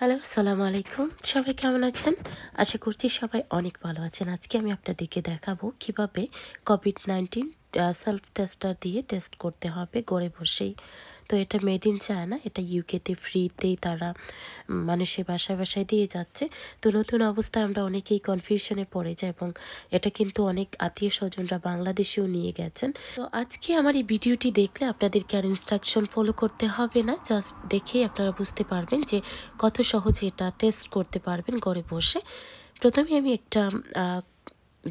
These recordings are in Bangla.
হ্যালো আসসালামু আলাইকুম সবাই কেমন আছেন আশা করছি সবাই অনেক ভালো আছেন আজকে আমি আপনাদেরকে দেখাবো কিভাবে কোভিড নাইন্টিন সেলফ টেস্টার দিয়ে টেস্ট করতে হবে ঘরে বসেই তো এটা মেড ইন চায়না এটা ইউকেতে ফ্রিতেই তারা মানুষের বাসায় বাসায় দিয়ে যাচ্ছে তো নতুন অবস্থায় আমরা অনেকেই কনফিউশনে পড়ে যাই এবং এটা কিন্তু অনেক আত্মীয় স্বজনরা বাংলাদেশেও নিয়ে গেছেন তো আজকে আমার এই ভিডিওটি দেখলে আপনাদেরকে আর ইনস্ট্রাকশন ফলো করতে হবে না জাস্ট দেখেই আপনারা বুঝতে পারবেন যে কত সহজে এটা টেস্ট করতে পারবেন ঘরে বসে প্রথমে আমি একটা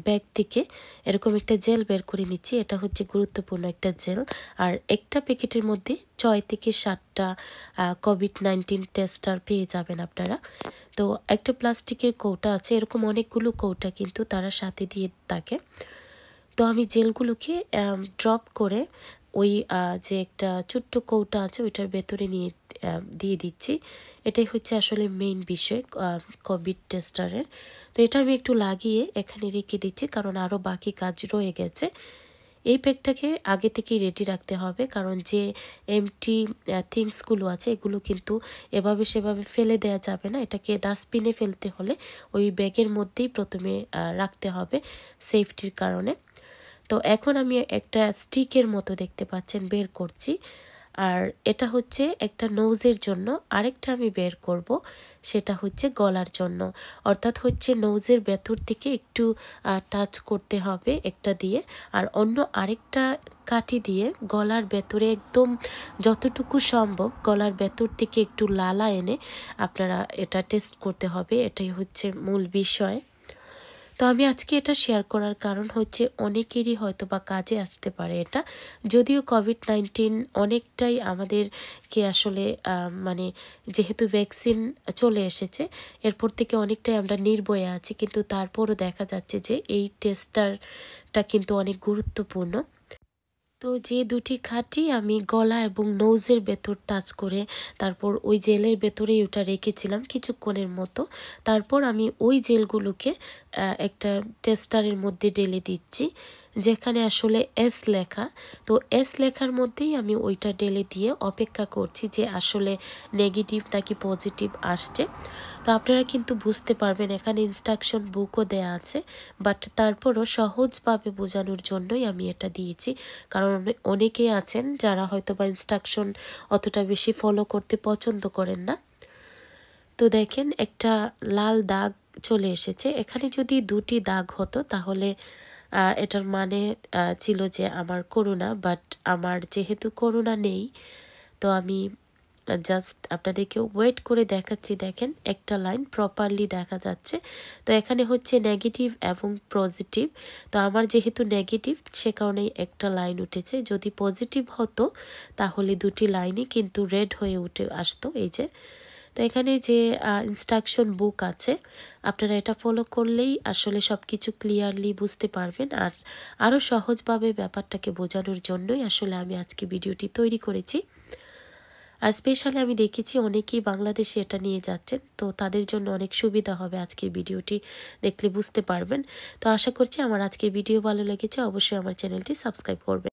ব্যাগ থেকে এরকম একটা জেল বের করে নিচ্ছি এটা হচ্ছে গুরুত্বপূর্ণ একটা জেল আর একটা প্যাকেটের মধ্যে ছয় থেকে সাতটা কোভিড নাইন্টিন টেস্টার পেয়ে যাবেন আপনারা তো একটা প্লাস্টিকের কৌটা আছে এরকম অনেকগুলো কৌটা কিন্তু তারা সাথে দিয়ে থাকে তো আমি জেলগুলোকে ড্রপ করে ওই যে একটা ছোট্ট কৌটা আছে ওইটার ভেতরে নিয়ে দিয়ে দিচ্ছি এটাই হচ্ছে আসলে মেইন বিষয় কোভিড টেস্টারের তো এটা আমি একটু লাগিয়ে এখানে রেখে দিচ্ছি কারণ আরও বাকি কাজ রয়ে গেছে এই প্যাকটাকে আগে থেকেই রেডি রাখতে হবে কারণ যে এমটি থিংসগুলো আছে এগুলো কিন্তু এভাবে সেভাবে ফেলে দেয়া যাবে না এটাকে ডাস্টবিনে ফেলতে হলে ওই ব্যাগের মধ্যেই প্রথমে রাখতে হবে সেফটির কারণে তো এখন আমি একটা স্টিকের মতো দেখতে পাচ্ছেন বের করছি আর এটা হচ্ছে একটা নৌজের জন্য আরেকটা আমি বের করব সেটা হচ্ছে গলার জন্য অর্থাৎ হচ্ছে নোজের ভেতর থেকে একটু টাচ করতে হবে একটা দিয়ে আর অন্য আরেকটা কাঠি দিয়ে গলার ভেতরে একদম যতটুকু সম্ভব গলার ভেতর থেকে একটু লালা এনে আপনারা এটা টেস্ট করতে হবে এটাই হচ্ছে মূল বিষয় তো আমি আজকে এটা শেয়ার করার কারণ হচ্ছে অনেকেরই হয়তো বা কাজে আসতে পারে এটা যদিও কোভিড নাইন্টিন অনেকটাই আমাদেরকে আসলে মানে যেহেতু ভ্যাকসিন চলে এসেছে এরপর থেকে অনেকটাই আমরা নির্ভয়ে আছি কিন্তু তারপরও দেখা যাচ্ছে যে এই টেস্টারটা কিন্তু অনেক গুরুত্বপূর্ণ তো যে দুটি খাঁটি আমি গলা এবং নৌজের ভেতর টাচ করে তারপর ওই জেলের ভেতরেই ওটা রেখেছিলাম কিছুক্ষণের মতো তারপর আমি ওই জেলগুলোকে একটা টেস্টারের মধ্যে ঢেলে দিচ্ছি যেখানে আসলে এস লেখা তো এস লেখার মধ্যেই আমি ওইটা ডেলে দিয়ে অপেক্ষা করছি যে আসলে নেগেটিভ নাকি পজিটিভ আসছে তো আপনারা কিন্তু বুঝতে পারবেন এখানে ইনস্ট্রাকশন বুকও দেয়া আছে বাট তারপরও সহজভাবে বোঝানোর জন্যই আমি এটা দিয়েছি কারণ অনেকেই আছেন যারা হয়তো বা ইনস্ট্রাকশন অতটা বেশি ফলো করতে পছন্দ করেন না তো দেখেন একটা লাল দাগ চলে এসেছে এখানে যদি দুটি দাগ হতো তাহলে এটার মানে ছিল যে আমার করোনা বাট আমার যেহেতু করোনা নেই তো আমি জাস্ট আপনাদেরকে ওয়েট করে দেখাচ্ছি দেখেন একটা লাইন প্রপারলি দেখা যাচ্ছে তো এখানে হচ্ছে নেগেটিভ এবং পজিটিভ তো আমার যেহেতু নেগেটিভ সে কারণেই একটা লাইন উঠেছে যদি পজিটিভ হতো তাহলে দুটি লাইনই কিন্তু রেড হয়ে উঠে আসতো এই যে তো এখানে যে ইনস্ট্রাকশন বুক আছে আপনারা এটা ফলো করলেই আসলে সব কিছু ক্লিয়ারলি বুঝতে পারবেন আর আরও সহজভাবে ব্যাপারটাকে বোঝানোর জন্যই আসলে আমি আজকে ভিডিওটি তৈরি করেছি আর স্পেশালি আমি দেখেছি অনেকেই বাংলাদেশে এটা নিয়ে যাচ্ছেন তো তাদের জন্য অনেক সুবিধা হবে আজকের ভিডিওটি দেখলে বুঝতে পারবেন তো আশা করছি আমার আজকের ভিডিও ভালো লেগেছে অবশ্যই আমার চ্যানেলটি সাবস্ক্রাইব করবেন